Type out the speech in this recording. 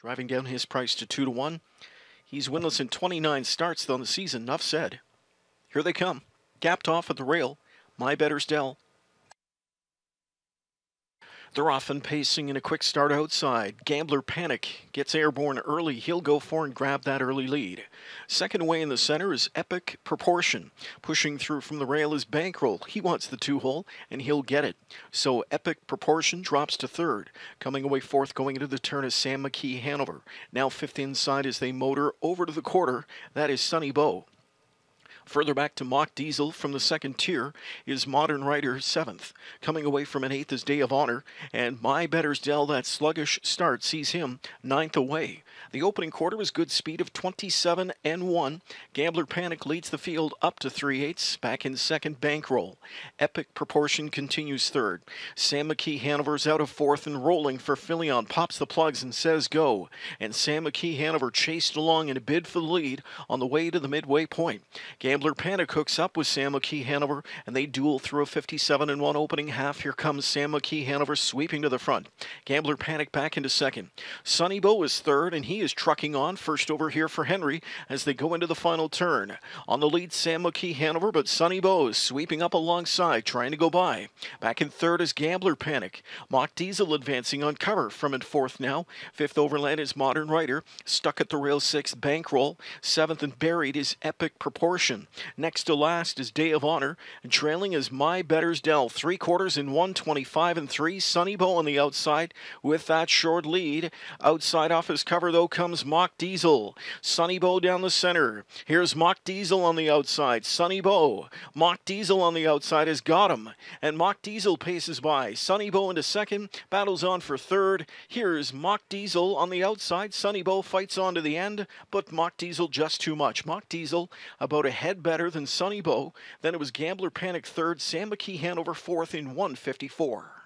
driving down his price to 2 to 1. He's winless in 29 starts on the season, enough said. Here they come. Gapped off at the rail. My Betters Dell they're often pacing in a quick start outside. Gambler Panic gets airborne early. He'll go for and grab that early lead. Second way in the center is Epic Proportion. Pushing through from the rail is Bankroll. He wants the two hole and he'll get it. So Epic Proportion drops to third. Coming away fourth going into the turn is Sam McKee Hanover. Now fifth inside as they motor over to the quarter. That is Sunny Bow. Further back to Mock Diesel from the second tier is Modern Rider seventh. Coming away from an eighth is Day of Honor, and My Betters Dell, that sluggish start, sees him ninth away. The opening quarter was good speed of 27 and 1. Gambler Panic leads the field up to 3 eighths, back in second bankroll. Epic Proportion continues third. Sam McKee Hanover's out of fourth and rolling for Filion, pops the plugs and says go. And Sam McKee Hanover chased along in a bid for the lead on the way to the midway point. Gambler Panic hooks up with Sam McKee Hanover and they duel through a 57 and 1 opening half. Here comes Sam McKee Hanover sweeping to the front. Gambler Panic back into second. Sonny Bow is third and he he is trucking on. First over here for Henry as they go into the final turn. On the lead, Sam McKee Hanover, but Sonny Bowes sweeping up alongside, trying to go by. Back in third is Gambler Panic. Mock Diesel advancing on cover from in fourth now. Fifth overland is Modern Rider. Stuck at the rail sixth, Bankroll. Seventh and buried is Epic Proportion. Next to last is Day of Honor. And trailing is My Better's Dell. Three quarters in 125 and three. Sonny Bow on the outside with that short lead. Outside off his cover, though comes Mock Diesel. Sunny Bow down the center. Here's Mock Diesel on the outside. Sunny Bow. Mock Diesel on the outside has got him. And Mock Diesel paces by. Sunny Bow into second. Battles on for third. Here's Mock Diesel on the outside. Sunny Bow fights on to the end, but Mock Diesel just too much. Mock Diesel about a head better than Sunny Bow. Then it was Gambler Panic third. Sam McKee Hanover fourth in 154.